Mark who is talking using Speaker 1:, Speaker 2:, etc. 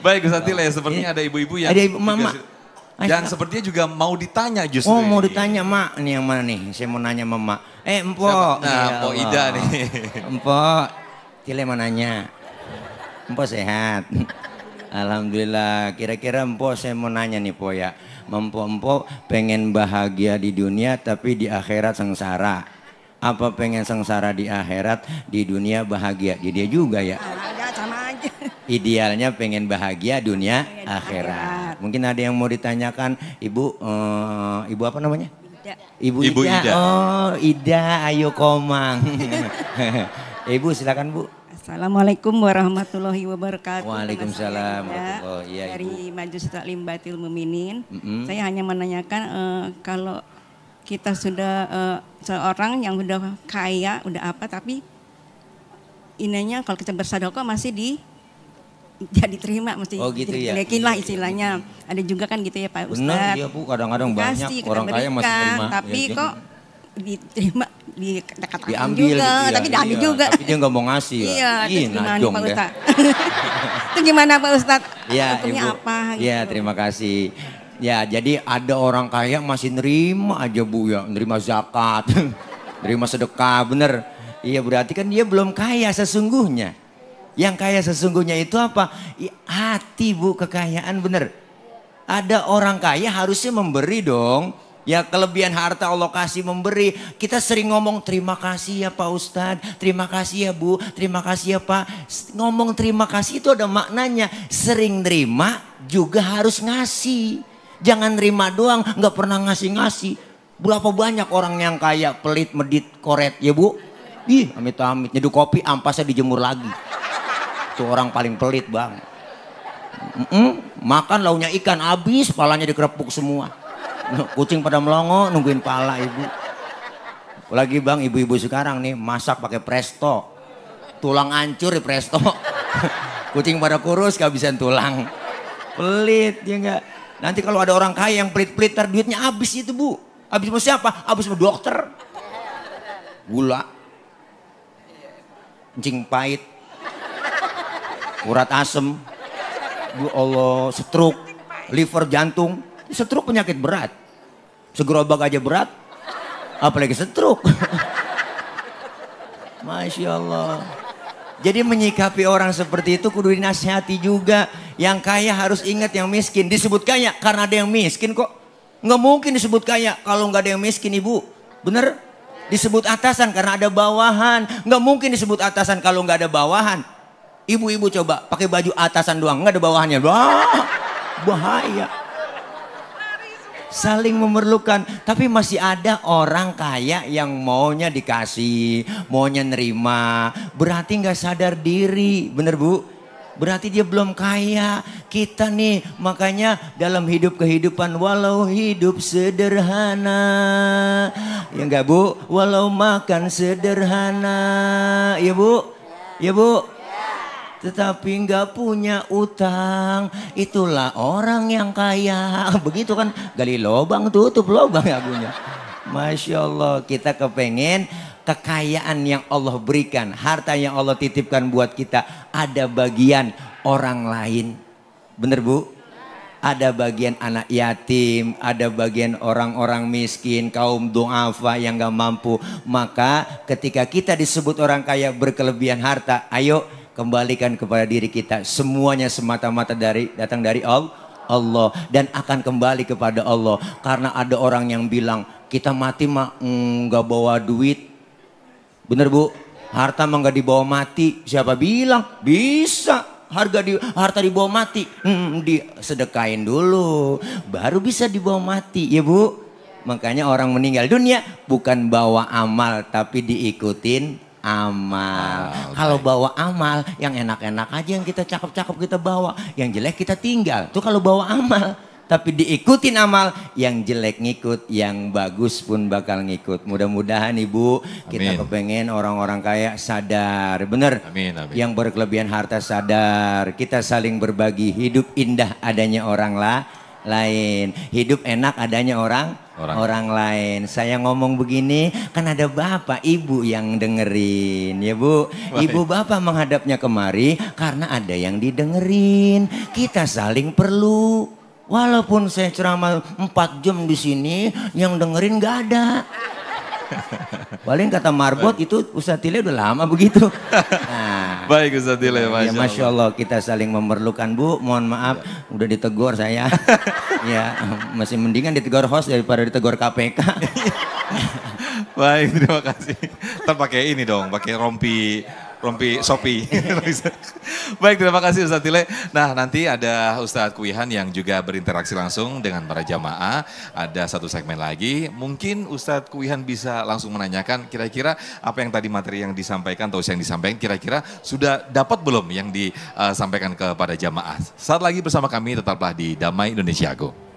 Speaker 1: Baik Gus Atila ya, iya. sepertinya ada ibu-ibu yang... Ada ibu, mama. Dan sepertinya juga mau ditanya justru Oh mau ditanya mak, Ini yang mana nih? Saya mau nanya sama mak. Eh empok. Iya, nah Ida nih. Empok, Tila mau nanya. Empok sehat. Alhamdulillah, kira-kira empok saya mau nanya nih po ya. Empok-empok pengen bahagia di dunia tapi di akhirat sengsara. Apa pengen sengsara di akhirat, di dunia bahagia? Jadi dia juga ya idealnya pengen bahagia dunia iya, akhirat. Mungkin ada yang mau ditanyakan, Ibu uh, Ibu apa namanya? Ida. Ibu, Ibu Ida. Ida. Oh, Ida ayo Komang. Ibu silakan, Bu. Assalamualaikum warahmatullahi wabarakatuh. Waalaikumsalam Oh, iya, Dari Ibu. Majelis Taklim Batil Muminin. Mm -hmm. Saya hanya menanyakan uh, kalau kita sudah uh, seorang yang sudah kaya, udah apa tapi inanya kalau kita bersedekah masih di tidak ya diterima mesti oh, gitu ya. lah iya, iya, istilahnya. Iya, ada juga kan gitu ya Pak Ustaz. Benar iya Bu, kadang-kadang banyak orang kaya masih terima. Tapi ya, kok diterima di kata diambil juga, gitu ya, tapi diambil juga. Tapi dia nggak mau ngasih ya. Iya, Ih, terus gimana Pak Ustaz? itu gimana Pak Ustaz? Iya, Ibu. apa? gitu. Ya, terima kasih. Ya, jadi ada orang kaya masih nerima aja Bu ya, nerima zakat, nerima sedekah, bener. Iya, berarti kan dia belum kaya sesungguhnya. Yang kaya sesungguhnya itu apa? Hati bu, kekayaan bener. Ada orang kaya harusnya memberi dong. Ya kelebihan harta Allah kasih memberi. Kita sering ngomong terima kasih ya Pak Ustadz. Terima kasih ya Bu. Terima kasih ya Pak. Ngomong terima kasih itu ada maknanya. Sering terima juga harus ngasih. Jangan terima doang nggak pernah ngasih-ngasih. Berapa banyak orang yang kaya pelit medit koret ya Bu. Ih amit-amit nyeduh kopi ampasnya dijemur lagi tuh orang paling pelit bang. Mm -mm, makan launya ikan habis, palanya dikerepuk semua. Kucing pada melongo nungguin pala ibu. Lagi bang ibu-ibu sekarang nih masak pakai presto. Tulang hancur di presto. Kucing pada kurus kehabisan tulang. Pelit ya enggak. Nanti kalau ada orang kaya yang pelit-pelit duitnya habis itu bu. Habis sama siapa? Habis sama dokter. Gula. Kencing pahit urat asem, bu ya Allah, stroke, liver, jantung, stroke penyakit berat. Segerobak aja berat, apalagi stroke. Masya Allah. Jadi menyikapi orang seperti itu kudu dinasihati juga. Yang kaya harus ingat yang miskin. Disebut kaya karena ada yang miskin kok. Nggak mungkin disebut kaya kalau nggak ada yang miskin ibu. Bener? Disebut atasan karena ada bawahan. Nggak mungkin disebut atasan kalau nggak ada bawahan. Ibu-ibu coba pakai baju atasan doang, nggak ada bawahannya. Wah, bahaya. Saling memerlukan, tapi masih ada orang kaya yang maunya dikasih, maunya nerima. Berarti nggak sadar diri, bener bu? Berarti dia belum kaya. Kita nih makanya dalam hidup kehidupan walau hidup sederhana. Ya enggak Bu? Walau makan sederhana. Ya Bu? Ya Bu? tetapi nggak punya utang. Itulah orang yang kaya. Begitu kan gali lobang tutup lobang ya punya. Masya Allah kita kepengen kekayaan yang Allah berikan, harta yang Allah titipkan buat kita ada bagian orang lain. Bener bu? Ada bagian anak yatim, ada bagian orang-orang miskin, kaum du'afa yang gak mampu. Maka ketika kita disebut orang kaya berkelebihan harta, ayo kembalikan kepada diri kita semuanya semata-mata dari datang dari Allah dan akan kembali kepada Allah karena ada orang yang bilang kita mati mah hmm, nggak bawa duit bener bu harta mah nggak dibawa mati siapa bilang bisa harga di harta dibawa mati hmm, di sedekain dulu baru bisa dibawa mati ya bu makanya orang meninggal dunia bukan bawa amal tapi diikutin amal. Oh, kalau bawa amal yang enak-enak aja yang kita cakep-cakep kita bawa, yang jelek kita tinggal. Tuh kalau bawa amal. Tapi diikutin amal, yang jelek ngikut, yang bagus pun bakal ngikut. Mudah-mudahan Ibu, amin. kita kepengen orang-orang kaya sadar. Bener, amin, amin. yang berkelebihan harta sadar. Kita saling berbagi, hidup indah adanya orang lah lain. Hidup enak adanya orang orang, orang lain. Saya ngomong begini kan ada bapak ibu yang dengerin ya bu. Ibu bapak menghadapnya kemari karena ada yang didengerin. Kita saling perlu. Walaupun saya ceramah empat jam di sini, yang dengerin gak ada. Paling kata marbot itu Ustaz Tile udah lama begitu. Nah, Baik Ustaz Tile, Masya, ya, Masya Allah. Allah. kita saling memerlukan Bu, mohon maaf ya. udah ditegur saya. ya masih mendingan ditegur host daripada ditegur KPK. Baik, terima kasih. Ntar pakai ini dong, pakai rompi rompi sopi. Baik, terima kasih Ustaz Tile. Nah, nanti ada Ustaz Kuihan yang juga berinteraksi langsung dengan para jamaah. Ada satu segmen lagi. Mungkin Ustaz Kuihan bisa langsung menanyakan kira-kira apa yang tadi materi yang disampaikan atau yang disampaikan kira-kira sudah dapat belum yang disampaikan kepada jamaah. Saat lagi bersama kami tetaplah di Damai Indonesia Go.